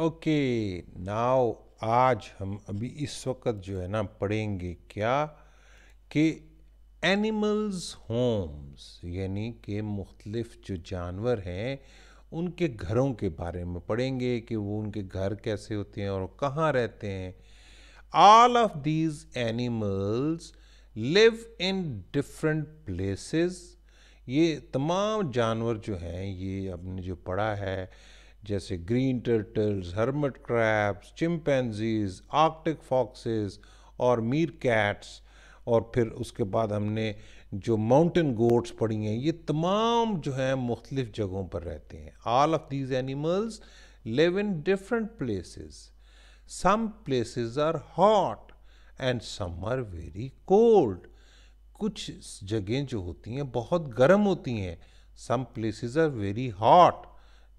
okay नाव आज हम अभी इस वक्त जो है ना पढ़ेंगे क्या कि एनिमल्स होम्स यानी कि मुख्तलिफ जो जानवर हैं उनके घरों के बारे में पढ़ेंगे कि वो उनके घर कैसे होते हैं और कहाँ रहते हैं all of these animals live in different places ये तमाम जानवर जो हैं ये अपने जो पढ़ा है जैसे green turtles hermit crabs chimpanzees Arctic foxes और मीर कैट्स और फिर उसके बाद हमने जो माउंटेन गोट्स पड़ी हैं ये तमाम जो हैं मुख्तलिफ़ जगहों पर रहते हैं all of these animals live in different places some places are hot and some are very cold कुछ जगहें जो होती हैं बहुत गर्म होती हैं some places are very hot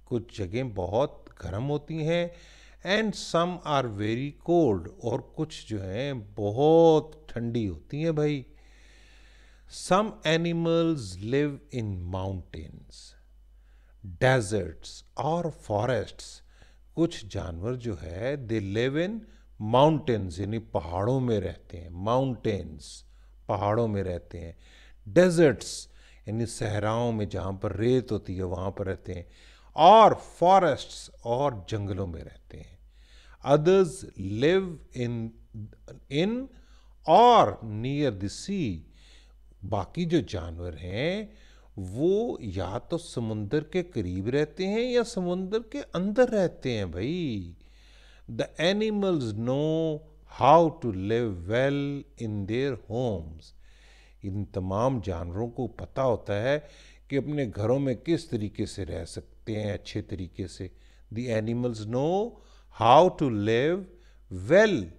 कुछ जगह बहुत गर्म होती हैं and some are very cold और कुछ जो हैं बहुत ठंडी होती हैं भाई some animals live in mountains deserts और फॉरेस्ट्स कुछ जानवर जो है दे लिव इन माउंटेन्स यानी पहाड़ों में रहते हैं माउंटेन्स पहाड़ों में रहते हैं डेजर्ट्स यानी सहराओं में जहाँ पर रेत होती है वहाँ पर रहते हैं और फॉरेस्ट्स और जंगलों में रहते हैं अदर्स लिव इन इन और नियर द सी बाकी जो जानवर हैं वो या तो समुंदर के करीब रहते हैं या समुंदर के अंदर रहते हैं भाई the animals know how to live well in their homes इन तमाम जानवरों को पता होता है कि अपने घरों में किस तरीके से रह सकते सकते हैं अच्छे तरीके से the animals know how to live well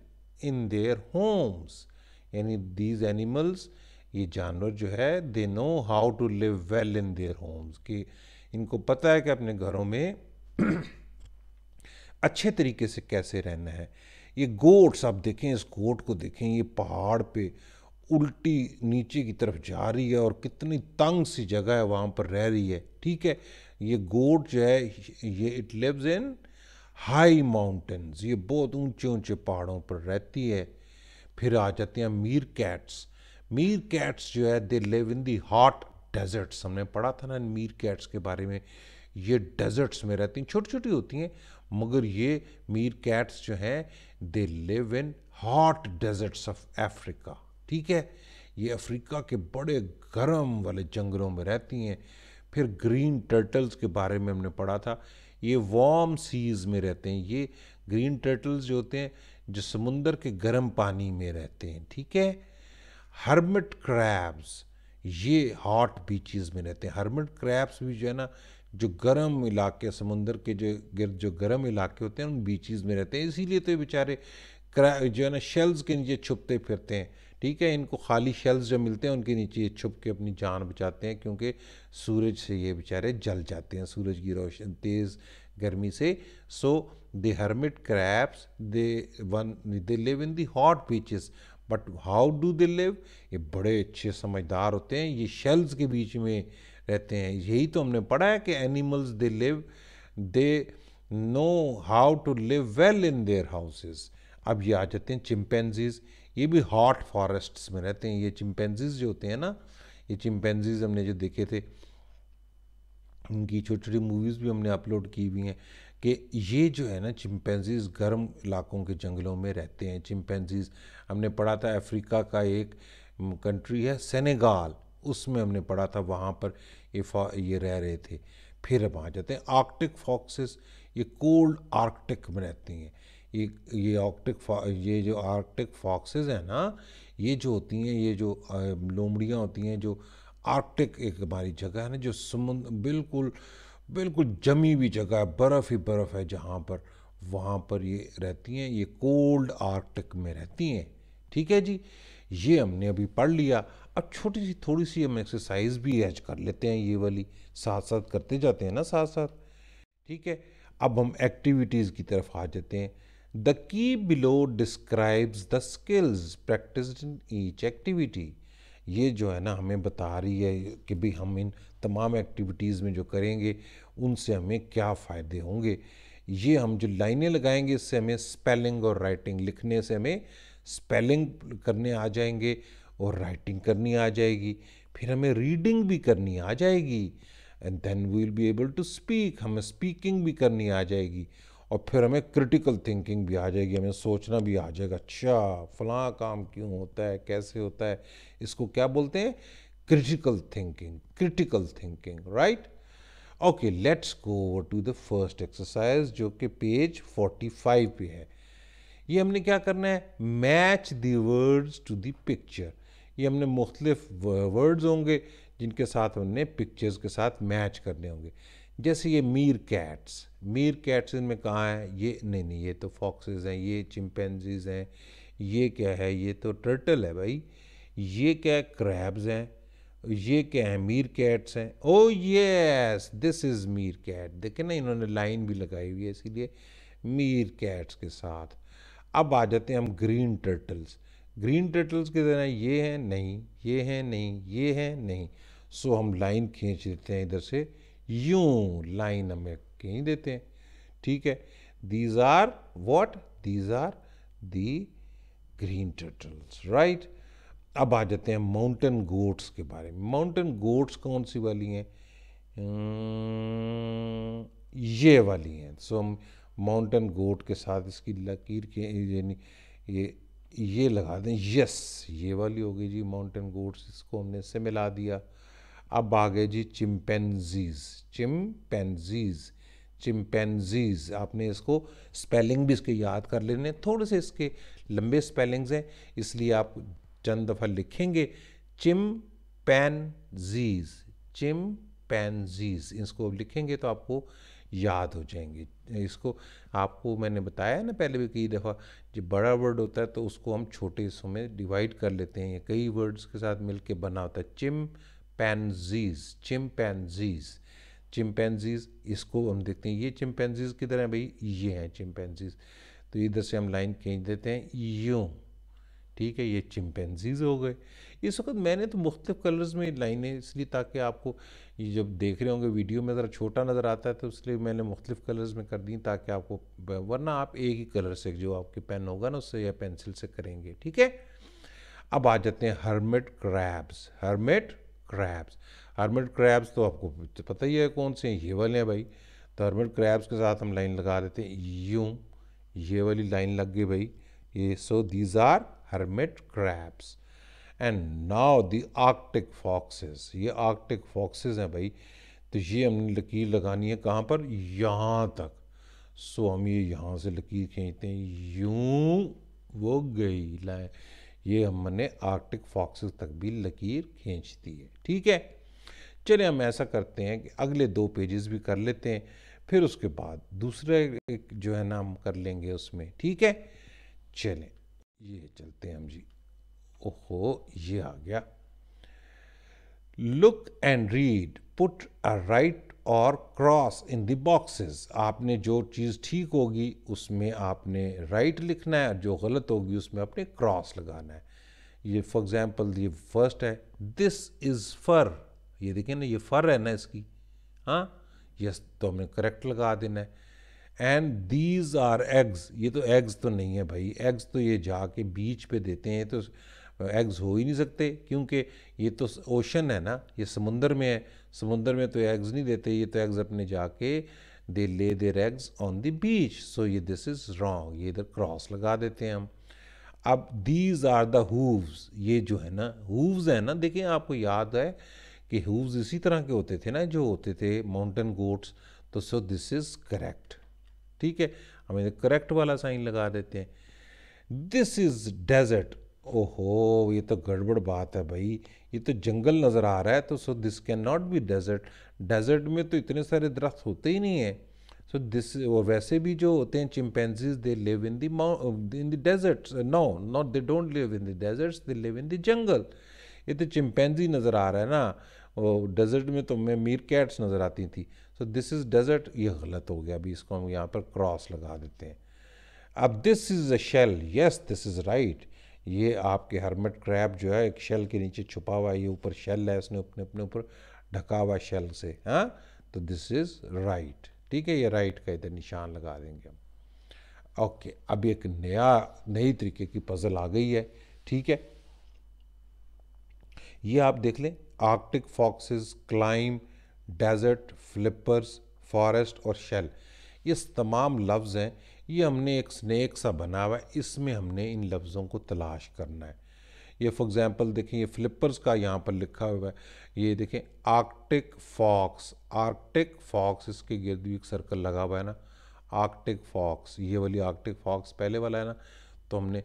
in their homes यानी दीज एनिमल्स ये जानवर जो है they know how to live well in their homes कि इनको पता है कि अपने घरों में अच्छे तरीके से कैसे रहना है ये गोट्स आप देखें इस गोट को देखें ये पहाड़ पे उल्टी नीचे की तरफ जा रही है और कितनी तंग सी जगह है वहाँ पर रह रही है ठीक है ये गोट जो है ये it lives in high mountains ये बहुत ऊंचे ऊंचे पहाड़ों पर रहती है फिर आ जाते हैं मीर कैट्स मीर कैट्स जो है they live in the hot deserts हमने पढ़ा था ना मीर कैट्स के बारे में ये डेजर्ट्स में रहती हैं छोटी छोटी होती हैं मगर ये मीर कैट्स जो हैं they live in hot deserts of Africa ठीक है ये अफ्रीका के बड़े गर्म वाले जंगलों में रहती हैं फिर ग्रीन टर्टल्स के बारे में हमने पढ़ा था ये वार्म सीज़ में रहते हैं ये ग्रीन टर्टल्स जो होते हैं जो समुंदर के गर्म पानी में रहते हैं ठीक है हर्मिट क्रैब्स ये हॉट बीचेस में रहते हैं हर्मिट क्रैब्स भी जो है ना जो गर्म इलाके समुंदर के जो गिर जो गर्म इलाके होते हैं उन बीचेस में रहते हैं इसीलिए तो बेचारे जो है ना शेल्स के नीचे छुपते फिरते हैं ठीक है इनको खाली शेल्स जो मिलते हैं उनके नीचे ये छुप के अपनी जान बचाते हैं क्योंकि सूरज से ये बेचारे जल जाते हैं सूरज की रोशन तेज़ गर्मी से so they hermit crabs they one they live in the hot beaches but how do they live ये बड़े अच्छे समझदार होते हैं ये शेल्स के बीच में रहते हैं यही तो हमने पढ़ा है कि animals they live they know how to live well in their houses अब ये आ जाते हैं चिंपेंजीज़ ये भी हॉट फॉरेस्ट्स में रहते हैं ये चिंपेंजीज जो होते हैं ना ये चिंपेंजीज हमने जो देखे थे उनकी छोटी छोटी मूवीज़ भी हमने अपलोड की हुई हैं कि ये जो है ना चिंपेंजीज गर्म इलाकों के जंगलों में रहते हैं चिंपेंजीज हमने पढ़ा था अफ्रीका का एक कंट्री है सेनेगाल उसमें हमने पढ़ा था वहाँ पर ये ये रह रहे थे फिर हम आ जाते हैं आर्कटिक फॉक्सेस ये कोल्ड आर्कटिक में रहती हैं ये ये ऑक्टिक ये जो आर्कटिक फॉक्सेस हैं ना ये जो होती हैं ये जो लोमड़ियाँ होती हैं जो आर्कटिक एक हमारी जगह है ना जो समुद्र बिल्कुल बिल्कुल जमी हुई जगह है बर्फ़ ही बर्फ़ है जहाँ पर वहाँ पर ये रहती हैं ये कोल्ड आर्कटिक में रहती हैं ठीक है जी ये हमने अभी पढ़ लिया अब छोटी सी थोड़ी सी हम एक्सरसाइज भी ऐज कर लेते हैं ये वाली साथ साथ करते जाते हैं ना साथ साथ ठीक है अब हम एक्टिविटीज़ की तरफ आ जाते हैं the key below describes the skills practice in each activity ये जो है ना हमें बता रही है कि भाई हम इन तमाम एक्टिविटीज़ में जो करेंगे उनसे हमें क्या फ़ायदे होंगे ये हम जो लाइनें लगाएंगे इससे हमें स्पेलिंग और राइटिंग लिखने से हमें स्पेलिंग करने आ जाएंगे और राइटिंग करनी आ जाएगी फिर हमें रीडिंग भी करनी आ जाएगी and then we will be able to speak हमें स्पीकिंग भी करनी आ जाएगी और फिर हमें क्रिटिकल थिंकिंग भी आ जाएगी हमें सोचना भी आ जाएगा अच्छा फला काम क्यों होता है कैसे होता है इसको क्या बोलते हैं critical thinking critical thinking right okay let's go over to the first exercise जो कि पेज 45 पे है ये हमने क्या करना है match the words to the picture ये हमने मुख्तलिफ वर्ड्स होंगे जिनके साथ हमने पिक्चर्स के साथ मैच करने होंगे जैसे ये मीर कैट्स मीर कैट्स इनमें कहाँ हैं ये नहीं नहीं ये तो फॉक्सेस हैं ये चिमपेंजीज हैं ये क्या है ये तो टर्टल है भाई ये क्या है क्रैब्स हैं ये क्या है मीर कैट्स हैं oh yes this is meerkat देखे ना इन्होंने लाइन भी लगाई हुई है इसीलिए मीर कैट्स के साथ अब आ जाते हैं हम ग्रीन टर्टल्स ग्रीन टर्टल्स की तरह ये हैं नहीं ये हैं नहीं ये हैं नहीं सो हम लाइन खींच देते हैं इधर से यूं लाइन हमें कहीं देते हैं ठीक है these are what these are the green turtles right अब आ जाते हैं माउंटेन गोट्स के बारे में माउंटेन गोट्स कौन सी वाली हैं हम्म, ये वाली हैं सो हम माउंटेन गोट के साथ इसकी लकीर के यानी ये ये लगा दें यस ये वाली हो गई जी माउंटेन गोट्स इसको हमने इससे मिला दिया अब आ गए जी चिमपेन्जीज चिमपेन्जीज चिमपेन्जीज आपने इसको स्पेलिंग भी इसके याद कर लेने थोड़े से इसके लंबे स्पेलिंग्स हैं इसलिए आप चंद दफ़ा लिखेंगे चिम पैनजीज चिम पैनजीज इसको लिखेंगे तो आपको याद हो जाएंगे इसको आपको मैंने बताया ना पहले भी कई दफ़ा जो बड़ा वर्ड होता है तो उसको हम छोटे हिस्सों में डिवाइड कर लेते हैं कई वर्ड्स के साथ मिलके बना होता है चिम चिमपैनजीज चिमपैनजीज चिमपैनजीज इसको हम देखते हैं ये चिमपैनजीज किधर हैं भाई ये हैं चिमपैनजीज तो इधर से हम लाइन खींच देते हैं यूँ ठीक है ये चिमपैनजीज हो गए इस वक्त मैंने तो मुख्तु कलर्स में लाइनें इसलिए ताकि आपको ये जब देख रहे होंगे वीडियो में ज़रा छोटा नज़र आता है तो इसलिए मैंने मुख्तफ कलर्स में कर दी ताकि आपको वरना आप एक ही कलर से जो आपके पेन होगा ना उससे या पेंसिल से करेंगे ठीक है अब आ जाते हैं hermit crabs hermit crabs hermit crabs तो आपको पता ही है कौन से हैं ये वाले हैं भाई तो हर्मेट क्रैब्स के साथ हम लाइन लगा देते हैं यूँ ये वाली लाइन लग गई भाई ये so these are hermit crabs and now the Arctic foxes ये आर्कटिक फॉक्सेस हैं भाई तो ये हमने लकीर लगानी है कहाँ पर यहाँ तक सो हम ये यहाँ से लकीर खींचते हैं यूँ वो गई लाए ये हमने आर्कटिक फॉक्सेस तक भी लकीर खींच दी है ठीक है चलिए हम ऐसा करते हैं कि अगले दो पेजेस भी कर लेते हैं फिर उसके बाद दूसरा एक जो है ना हम कर लेंगे उसमें ठीक है चलें ये चलते हैं हम जी ओहो ये आ गया look and read put a right और क्रॉस इन दी बॉक्सेस आपने जो चीज़ ठीक होगी उसमें आपने राइट लिखना है जो गलत होगी उसमें आपने क्रॉस लगाना है ये फॉर एग्ज़ाम्पल ये फर्स्ट है दिस इज़ फर ये देखिए ना ये फर है ना इसकी हाँ यस तो हमने करेक्ट लगा देना है एंड दीज आर एग्स ये तो एग्स तो नहीं है भाई एग्स तो ये जाके बीच पे देते हैं तो एग्ज़ हो ही नहीं सकते क्योंकि ये तो ओशन है ना ये समुंदर में है समुंदर में तो एग्ज़ नहीं देते ये तो एग्ज़ अपने जाके they lay their eggs on the beach so ये दिस इज़ रॉन्ग ये इधर क्रॉस लगा देते हैं हम अब दीज आर द हूव्स ये जो है ना हूव्स है ना देखें आपको याद है कि हूव्स इसी तरह के होते थे ना जो होते थे माउंटेन गोट्स तो सो दिस इज़ करेक्ट ठीक है हम इधर करेक्ट वाला साइन लगा देते हैं दिस इज़ डेजर्ट ओहो ये तो गड़बड़ बात है भाई ये तो जंगल नज़र आ रहा है तो so this can not be desert desert में तो इतने सारे दरख्त होते ही नहीं हैं सो दिस और वैसे भी जो होते हैं chimpanzees they live in the in the deserts no not they don't live in the desert they live in the jungle ये तो चिम्पेंजी नज़र आ रहा है ना वो डेजर्ट में तो मैं मीर कैट्स नज़र आती थी सो दिस इज़ डेजर्ट ये गलत हो गया अभी इसको हम यहाँ पर क्रॉस लगा देते हैं अब this is a shell yes this is right ये आपके हरमेट क्रैप जो है एक शेल के नीचे छुपा हुआ है ये ऊपर शेल है इसने अपने अपने ऊपर ढका हुआ शेल से हाँ तो दिस इज़ राइट ठीक है ये राइट का इधर निशान लगा देंगे हम ओके अब एक नया नई तरीके की पजल आ गई है ठीक है ये आप देख लें arctic foxes climb desert flippers forest और शेल ये तमाम लफ्ज़ हैं ये हमने एक स्नेक सा बना हुआ है इसमें हमने इन लफ्ज़ों को तलाश करना है ये फॉर एग्ज़ाम्पल देखें ये फ्लिपर्स का यहाँ पर लिखा हुआ है ये देखें आर्कटिक फॉक्स आर्कटिक फॉक्स इसके गिर्द भी एक सर्कल लगा हुआ है ना आर्कटिक फॉक्स ये वाली आर्कटिक फॉक्स पहले वाला है ना तो हमने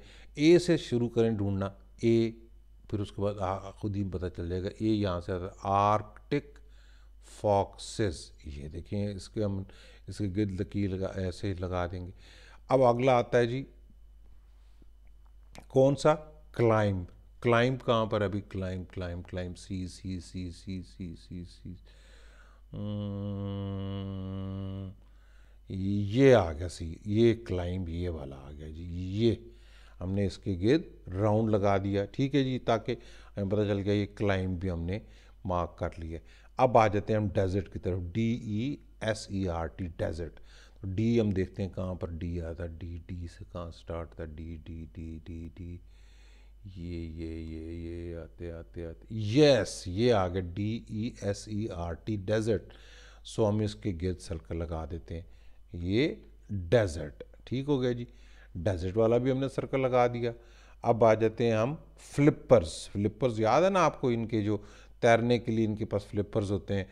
ए से शुरू करें ढूंढना ए फिर उसके बाद खुद ही पता चल जाएगा ए यहाँ से आता है आर्कटिक फॉक्सेस ये देखें इसके हम इसके गिर्द लकीर लगा ऐसे लगा देंगे अब अगला आता है जी कौन सा क्लाइम क्लाइंब कहाँ पर अभी climb climb climb C C C C C C C ये आ गया सी ये क्लाइम ये वाला आ गया जी ये हमने इसके गिर्द राउंड लगा दिया ठीक है जी ताकि हमें पता चल गया ये क्लाइम भी हमने मार्क कर लिया अब आ जाते हैं हम डेजर्ट की तरफ D E e, S E R T desert तो डी हम देखते हैं कहाँ पर डी आता था डी डी से कहाँ स्टार्ट था D D D D D ये ये ये ये आते आते आते यस ये आ गया D E S E R T desert so हम इसके गिरद सर्कल लगा देते हैं ये डेजर्ट ठीक हो गया जी डेजर्ट वाला भी हमने सर्कल लगा दिया अब आ जाते हैं हम फ्लिपर्स फ्लिपर्स याद है ना आपको इनके जो तैरने के लिए इनके पास फ्लिपर्स होते हैं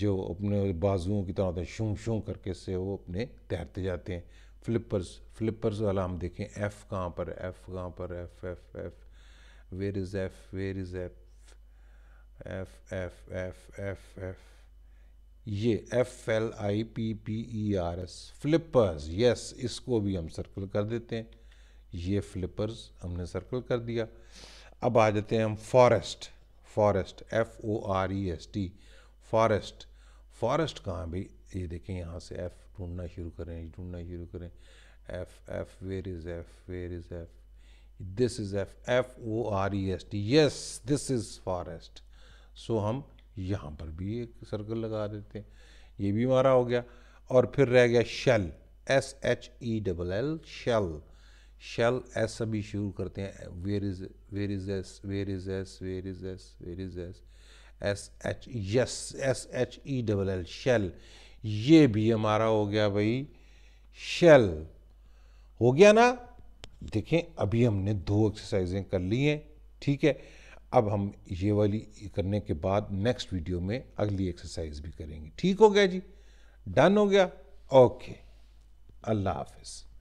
जो अपने बाजुओं की तरह शू शू करके से वो अपने तैरते जाते हैं फ्लिपर्स फ्लिपर्स वाला हम देखें एफ़ कहाँ पर एफ़ कहाँ पर F F F where is F where is F F F F F F ये F L I P P E R S flippers yes इसको भी हम सर्कल कर देते हैं ये फ्लिपर्स हमने सर्कल कर दिया अब आ जाते हैं हम forest forest F O R E S T forest forest कहाँ भाई ये देखें यहाँ से एफ़ ढूंढना शुरू करें ढूंढना शुरू करें F F where is F where is F this is F F O R E S T yes this is forest so हम यहाँ पर भी एक सर्कल लगा देते हैं ये भी हमारा हो गया और फिर रह गया shell S H E double L shell shell S अभी शुरू करते हैं where is where is S where is S where is S where is S S H yes S H E double L shell ये भी हमारा हो गया भाई शेल हो गया ना देखें अभी हमने दो एक्सरसाइजें कर ली हैं ठीक है अब हम ये वाली करने के बाद नेक्स्ट वीडियो में अगली एक्सरसाइज भी करेंगे ठीक हो गया जी डन हो गया ओके अल्लाह हाफिज़